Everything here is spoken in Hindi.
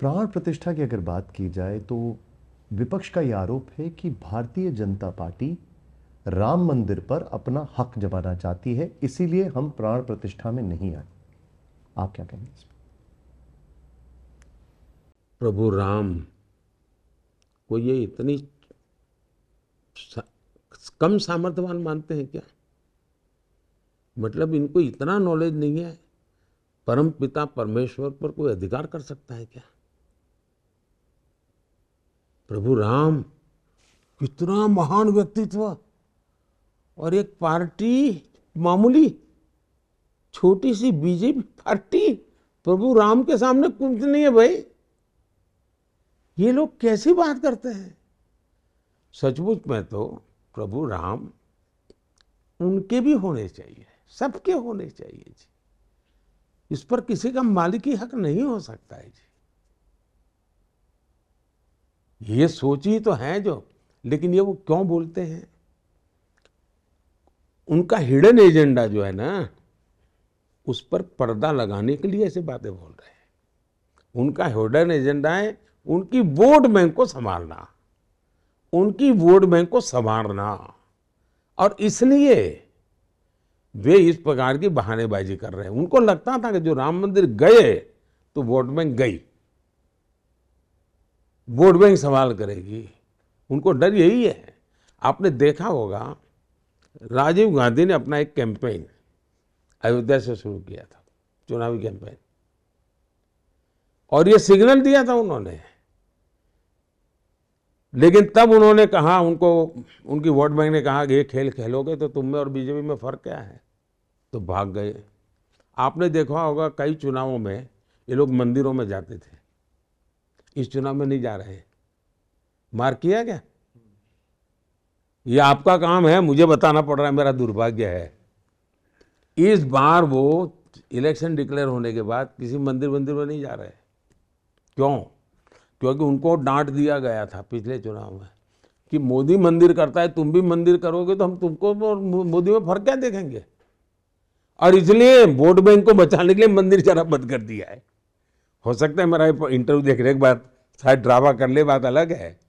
प्राण प्रतिष्ठा की अगर बात की जाए तो विपक्ष का यह आरोप है कि भारतीय जनता पार्टी राम मंदिर पर अपना हक जमाना चाहती है इसीलिए हम प्राण प्रतिष्ठा में नहीं आए आप क्या कहेंगे इसमें प्रभु राम को ये इतनी सा, कम सामर्थ्यवान मानते हैं क्या मतलब इनको इतना नॉलेज नहीं है परम पिता परमेश्वर पर कोई अधिकार कर सकता है क्या प्रभु राम कितना महान व्यक्तित्व और एक पार्टी मामूली छोटी सी बीजेपी पार्टी प्रभु राम के सामने कुछ नहीं है भाई ये लोग कैसी बात करते हैं सचमुच में तो प्रभु राम उनके भी होने चाहिए सबके होने चाहिए जी इस पर किसी का मालिकी हक नहीं हो सकता है जी ये सोच ही तो हैं जो लेकिन ये वो क्यों बोलते हैं उनका हिडन एजेंडा जो है ना उस पर पर्दा लगाने के लिए ऐसी बातें बोल रहे हैं उनका हिडन एजेंडा है उनकी वोट बैंक को संभालना उनकी वोट बैंक को संभालना और इसलिए वे इस प्रकार की बहानेबाजी कर रहे हैं उनको लगता था कि जो राम मंदिर गए तो वोट बैंक गई वोट बैंक संभाल करेगी उनको डर यही है आपने देखा होगा राजीव गांधी ने अपना एक कैंपेन अयोध्या से शुरू किया था चुनावी कैंपेन और ये सिग्नल दिया था उन्होंने लेकिन तब उन्होंने कहा उनको उनकी वोट बैंक ने कहा कि ये खेल खेलोगे तो तुम में और बीजेपी में फ़र्क क्या है तो भाग गए आपने देखा होगा कई चुनावों में ये लोग मंदिरों में जाते थे इस चुनाव में नहीं जा रहे हैं मार किया क्या यह आपका काम है मुझे बताना पड़ रहा है मेरा दुर्भाग्य है इस बार वो इलेक्शन डिक्लेयर होने के बाद किसी मंदिर मंदिर में नहीं जा रहे क्यों क्योंकि उनको डांट दिया गया था पिछले चुनाव में कि मोदी मंदिर करता है तुम भी मंदिर करोगे तो हम तुमको मोदी में फर्क क्या देखेंगे और इसलिए वोट बैंक को बचाने के लिए मंदिर जाना बंद कर दिया है हो सकता है मेरा इंटरव्यू देखने के बाद शायद ड्रामा करने बात अलग है